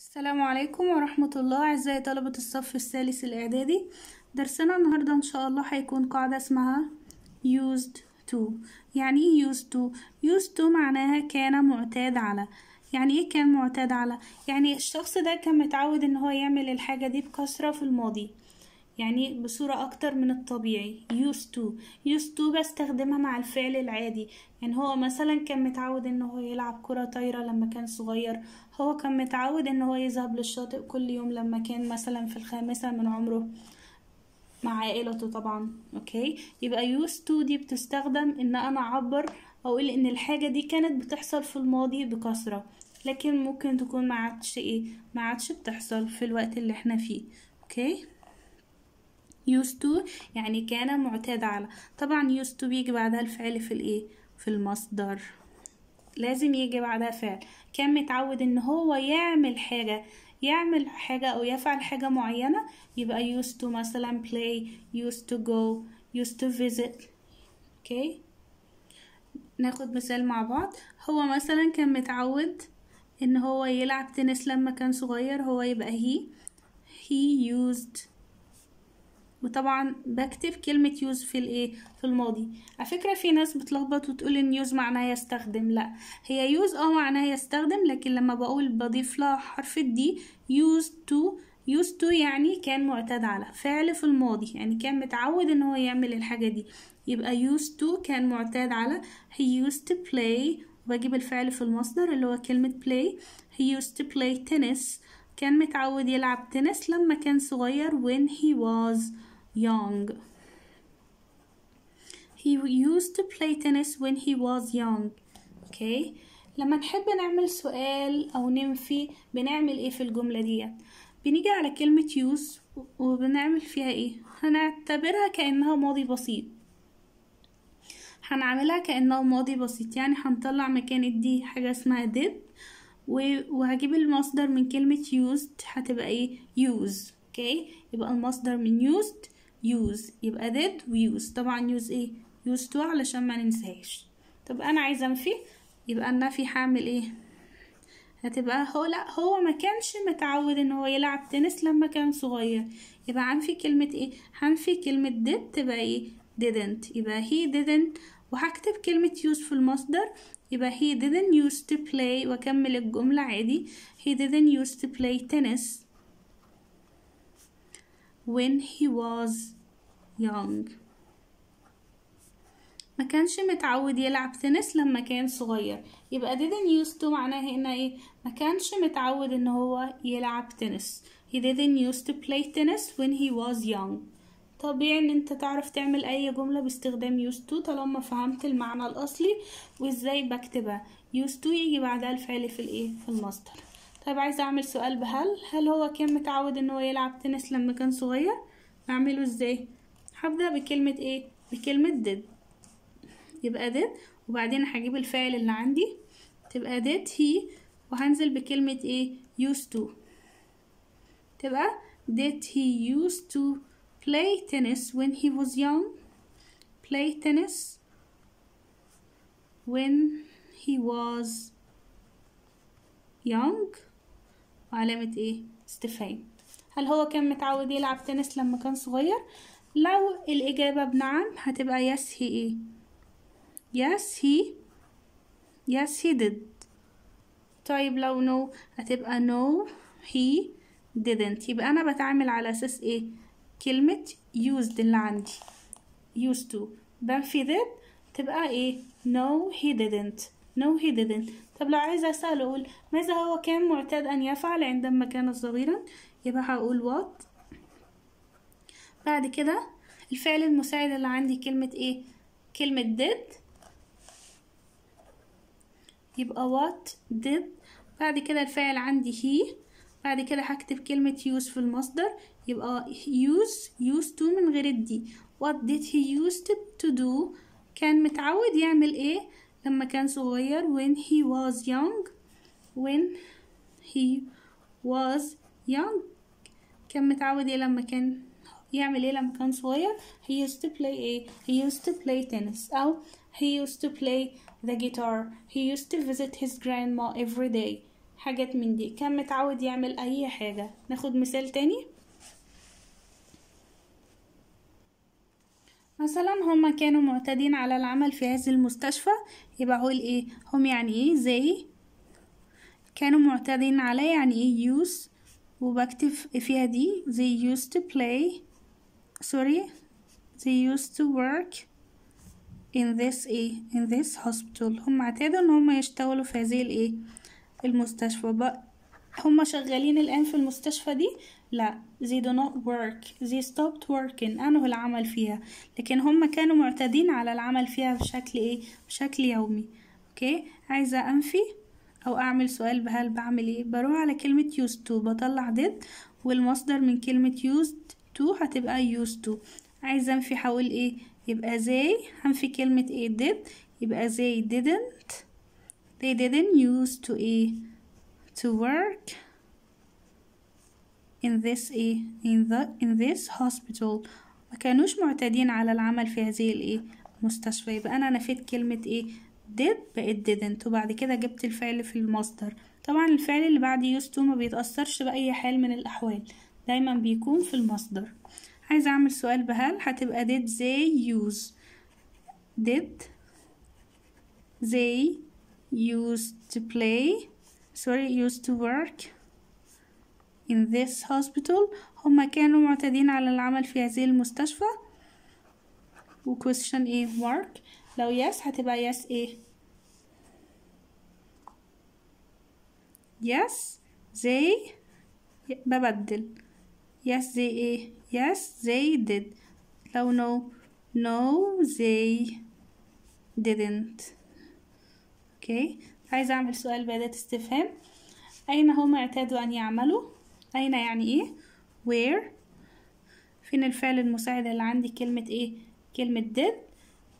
السلام عليكم ورحمة الله أعزائي طلبة الصف الثالث الإعدادي درسنا النهاردة إن شاء الله هيكون قاعدة اسمها used to يعني إيه used to used to معناها كان معتاد على يعني إيه كان معتاد على يعني الشخص ده كان متعود إن هو يعمل الحاجة دي بكثرة في الماضي يعني بصورة أكتر من الطبيعي used to used to بستخدمها مع الفعل العادي يعني هو مثلا كان متعود إن هو يلعب كرة طايرة لما كان صغير هو كان متعود إن هو يذهب للشاطئ كل يوم لما كان مثلا في الخامسة من عمره مع عائلته طبعا اوكي يبقى used to دي بتستخدم ان انا اعبر اقول ان الحاجه دي كانت بتحصل في الماضي بكثره لكن ممكن تكون ما عادش ايه ما عادش بتحصل في الوقت اللي احنا فيه اوكي used to يعني كان معتاد على طبعا used to بيجي بعدها الفعل في الايه في المصدر لازم يجي بعدها فعل كان متعود ان هو يعمل حاجة يعمل حاجة او يفعل حاجة معينة يبقى used to مثلا play used to go used to visit okay ناخد مثال مع بعض هو مثلا كان متعود ان هو يلعب تنس لما كان صغير هو يبقى he he used وطبعا بكتب كلمة يوز في الايه في الماضي على فكرة في ناس بتلخبط وتقول ان يوز معناها يستخدم لا هي يوز اه معناها يستخدم لكن لما بقول بضيف لها حرف الدي يوز تو يوز تو يعني كان معتاد على فعل في الماضي يعني كان متعود ان هو يعمل الحاجة دي يبقى يوز تو كان معتاد على he used to play وبجيب الفعل في المصدر اللي هو كلمة play he used to play tennis كان متعود يلعب تنس لما كان صغير when he was young. He used to play tennis when he was young. Okay. لما نحب نعمل سؤال أو ننفي بنعمل إيه في الجملة دي بنيجي على كلمة use وبنعمل فيها إيه هنعتبرها كأنها ماضي بسيط هنعملها كأنها ماضي بسيط يعني هنطلع مكان دي حاجة اسمها did وهجيب المصدر من كلمة used هتبقى إيه use اوكي okay. يبقى المصدر من used يوز يبقى ديد ويوز طبعا يوز ايه يوز تو علشان ما ننساهاش طب انا عايزه انفي يبقى النفي هعمل ايه هتبقى هو لا هو ما كانش متعود ان هو يلعب تنس لما كان صغير يبقى هنفي كلمه ايه هنفي كلمه ديد تبقى ايه didn't يبقى he didn't وهكتب كلمة يوز في المصدر يبقى he didn't used to play وأكمل الجملة عادي he didn't used to play tennis when he was young ما كانش متعود يلعب تنس لما كان صغير يبقى didn't used to معناه هنا ايه ما كانش متعود ان هو يلعب تنس he didn't used to play tennis when he was young طبيعي ان انت تعرف تعمل اي جملة باستخدام used to طالما فهمت المعنى الاصلي وازاي بكتبها used to يجي بعدها الفعل في الايه في المصدر طيب عايزة اعمل سؤال بهل هل هو كان متعود ان هو يلعب تنس لما كان صغير اعمله ازاي هبدأ بكلمة ايه بكلمة did يبقى did وبعدين هجيب الفعل اللي عندي تبقى did he وهنزل بكلمة ايه used to تبقى did he used to play tennis when he was young play tennis when he was young وعلامة ايه استفهام هل هو كان متعود يلعب تنس لما كان صغير لو الإجابة بنعم هتبقى يس هي ايه يس هي يس هي did طيب لو نو no, هتبقى نو هي didn't يبقى أنا بتعامل على أساس ايه كلمة used اللي عندي used to بنفي ذات تبقى ايه no he didn't No he didn't طب لو عايزة أسأله أقول ماذا هو كان معتاد أن يفعل عندما كان صغيرا يبقى هقول what بعد كده الفعل المساعد اللي عندي كلمة ايه كلمة did يبقى what did بعد كده الفعل عندي he بعد كده هكتب كلمة use في المصدر يبقى use used to من غير الدي what did he used to do كان متعود يعمل ايه لما كان صغير when he was young when he was young كان متعود ايه لما كان يعمل ايه لما كان صغير he used to play ايه he used to play tennis او he used to play the guitar he used to visit his grandma every day حاجات من دي كان متعود يعمل اي حاجة ناخد مثال تاني مثلا هما كانوا معتادين على العمل في هذه المستشفى يبقى هقول ايه هم يعني ايه زي كانوا معتادين على يعني ايه يوز وبكتب فيها دي they used to play sorry they used to work in this ايه in this hospital هم اعتادوا ان هم يشتغلوا في هذه الايه المستشفى بقى هما شغالين الآن في المستشفى دي لا they do not work they stopped working انه العمل فيها لكن هما كانوا معتادين على العمل فيها بشكل إيه بشكل يومي أوكي عايزة أنفي أو أعمل سؤال بهل بعمل إيه بروح على كلمة used to بطلع did والمصدر من كلمة used to هتبقى used to عايزة أنفي حول إيه يبقى زي هنفي كلمة إيه did يبقى زي didn't they didn't used to إيه to work in this إيه in the in this hospital ما كانوش معتادين على العمل في هذه الإيه المستشفى يبقى أنا نفيت كلمة إيه did بقت didn't وبعد كده جبت الفعل في المصدر طبعا الفعل اللي بعد used to ما بيتأثرش بأي حال من الأحوال دايما بيكون في المصدر عايزة أعمل سؤال بهل هتبقى did they use did they used to play sorry used to work in this hospital هما كانوا معتادين على العمل في هذه المستشفى و question ايه work لو yes هتبقى yes ايه yes they ببدل yes they ايه yes they did لو no no they didn't okay عايزة أعمل سؤال بأداة استفهام أين هما اعتادوا أن يعملوا أين يعني إيه where فين الفعل المساعد اللي عندي كلمة إيه كلمة did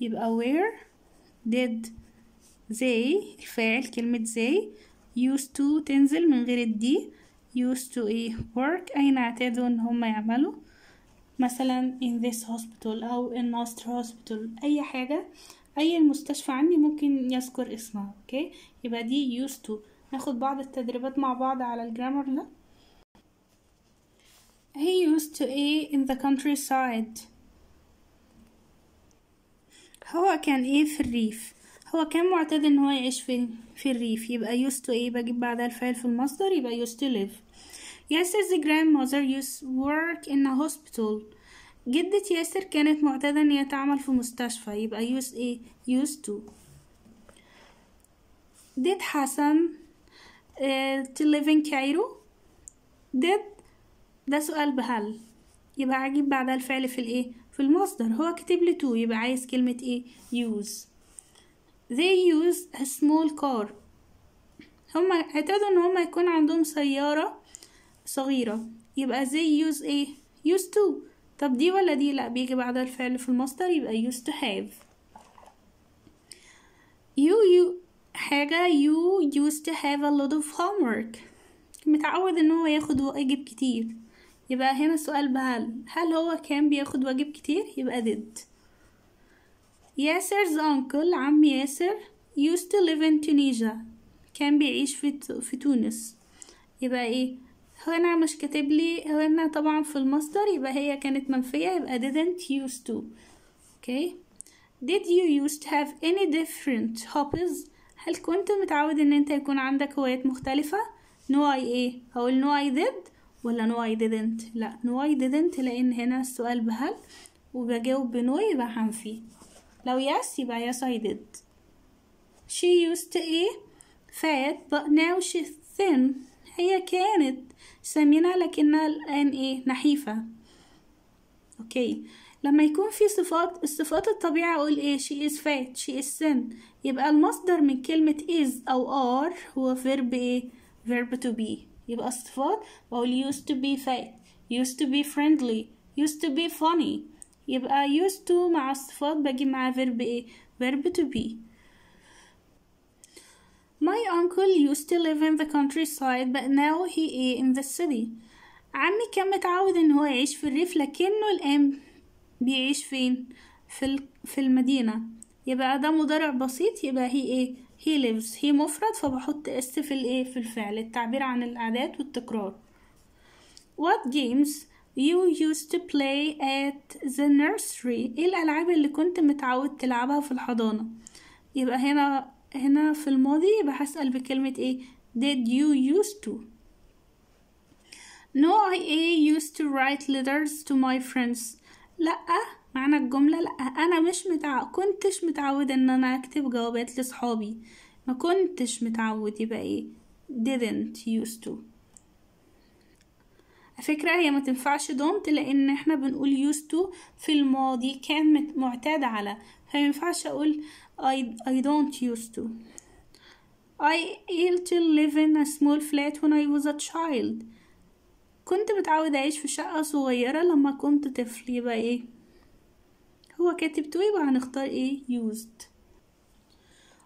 يبقى where did they الفاعل كلمة they used to تنزل من غير الدي used to إيه work أين اعتادوا إن هما يعملوا مثلا in this hospital أو in Nostra hospital أي حاجة اي مستشفى عندي ممكن يذكر اسمها اوكي يبقى دي used to ناخد بعض التدريبات مع بعض على الجرامر ده يوز used to ان in the countryside هو كان ايه في الريف هو كان معتاد ان هو يعيش في في الريف يبقى used to ايه بجيب بعدها الفعل في المصدر يبقى used to live Yes, his grandmother used work in a hospital جدة ياسر كانت معتادة أن هي تعمل في مستشفى يبقى يوز إيه يوز تو ديت حسن uh, to live in Cairo ده سؤال بهل يبقى عجيب بعدها الفعل في الايه في المصدر هو كتب لي تو يبقى عايز كلمة ايه use they use a small car هما اعتادوا ان هما يكون عندهم سيارة صغيرة يبقى they use ايه use to طب دي ولا دي لا بيجي بعد الفعل في المصدر يبقى used to have you, you حاجة you used to have a lot of homework متعود ان هو ياخد واجب كتير يبقى هنا السؤال بهل هل هو كان بياخد واجب كتير يبقى did ياسر's uncle عم ياسر used to live in Tunisia كان بيعيش في, في تونس يبقى ايه هنا مش كاتب لي هنا طبعا في المصدر يبقى هي كانت منفية يبقى didn't used to okay did you used to have any different hobbies هل كنت متعود ان انت يكون عندك هوايات مختلفة no I ايه هقول no I did ولا no I didn't لا no I didn't لان هنا السؤال بهل وبجاوب بنو يبقى هنفي لو yes يبقى yes I did she used to ايه fat but now she's thin هي كانت سمينة لكنها الآن إيه نحيفة أوكي لما يكون في صفات الصفات الطبيعية أقول إيه she is fat she is thin يبقى المصدر من كلمة is أو are هو verb إيه verb to be يبقى الصفات بقول used to be fat used to be friendly used to be funny يبقى used to مع الصفات بجي مع verb إيه verb to be My uncle used to live in the countryside but now he in the city عمي كان متعود ان هو يعيش في الريف لكنه الان بيعيش فين في في المدينة يبقى ده مضارع بسيط يبقى هي ايه he lives هي مفرد فبحط اس في الايه في الفعل التعبير عن الاعداد والتكرار what games you used to play at the nursery ايه الالعاب اللي كنت متعود تلعبها في الحضانة يبقى هنا هنا في الماضي يبقى هسأل بكلمة ايه did you used to no I used to write letters to my friends لأ معنى الجملة لأ أنا مش متع... كنتش متعود إن أنا أكتب جوابات لصحابي ما كنتش متعود يبقى إيه didn't used to فكرة هي ما تنفعش دومت لأن احنا بنقول used to في الماضي كان معتاد على فما ينفعش أقول I, I don't used to I used to live in a small flat when I was a child كنت متعود أعيش في شقة صغيرة لما كنت طفل يبقى ايه هو كاتب تو يبقى هنختار ايه used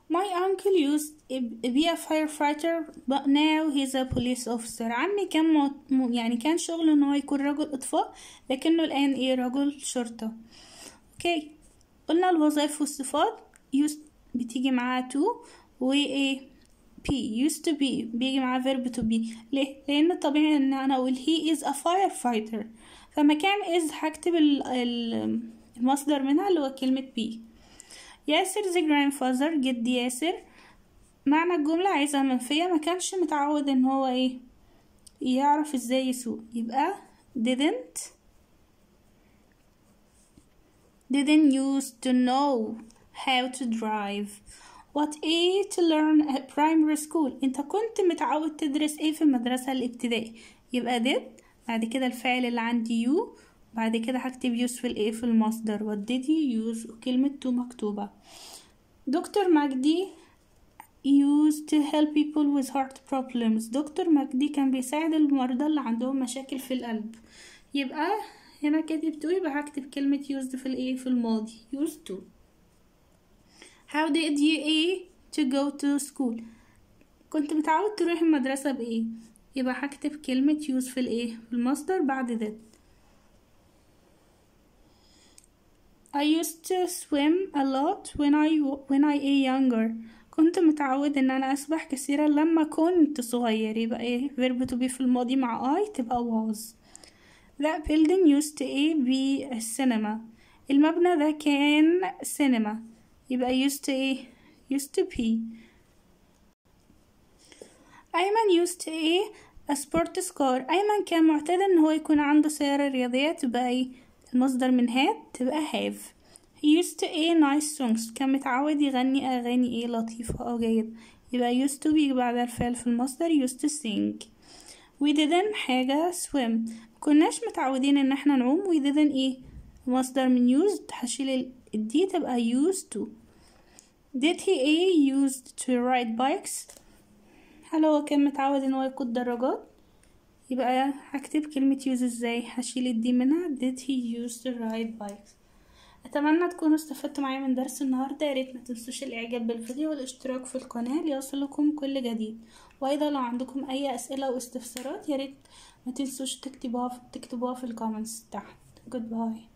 My uncle used to be a firefighter but now he's a police officer عمي كان مو... يعني كان شغله ان هو يكون رجل اطفاء لكنه الان ايه رجل شرطة اوكي قلنا الوظائف والصفات used بتيجي معاها to و ايه be used to be بيجي معاه verb to be ليه؟ لأن طبيعي إن أنا أقول he is a firefighter فمكان is هكتب المصدر منها اللي هو كلمة be ياسر the grandfather جد ياسر معنى الجملة عايزة من فيا ما كانش متعود ان هو ايه يعرف ازاي يسوق يبقى didn't didn't used to know how to drive what A to learn at primary school انت كنت متعود تدرس ايه في المدرسة الابتدائي يبقى did بعد كده الفعل اللي عندي you بعد كده هكتب يوز في الايه في المصدر وديتي يوز كلمة تو مكتوبة دكتور مجدي used to help people with heart problems دكتور مجدي كان بيساعد المرضى اللي عندهم مشاكل في القلب يبقى هنا كاتب تو يبقى هكتب كلمة used في الايه في الماضي used to how did you a to go to school كنت متعود تروح المدرسة بايه يبقى هكتب كلمة used في الايه في المصدر بعد that I used to swim a lot when I when I a younger كنت متعود ان انا اسبح كثيرا لما كنت صغير يبقى ايه verb to be في الماضي مع I تبقى was that building used to a be a cinema المبنى ده كان سينما يبقى used to a used to be أيمن used to a a sports car أيمن كان معتاد ان هو يكون عنده سيارة رياضية تبقى ايه المصدر من هات تبقى هاف he used to a nice songs كان متعود يغني أغاني ايه لطيفة أو oh, جيدة يبقى used to بيجي بعد الفعل في المصدر used to sing we didn't حاجة swim مكناش متعودين ان احنا نعوم we didn't ايه مصدر من used هشيل الدي تبقى used to did he a used to ride bikes هل هو كان متعود ان هو يقود دراجات يبقى هكتب كلمة use ازاي هشيل الدي منها did he use to ride bikes اتمنى تكونوا استفدتوا معايا من درس النهاردة يا ريت ما تنسوش الاعجاب بالفيديو والاشتراك في القناة ليصلكم كل جديد وايضا لو عندكم اي اسئلة واستفسارات يا ريت ما تنسوش تكتبوها في, تكتبوها في الكومنتس تحت goodbye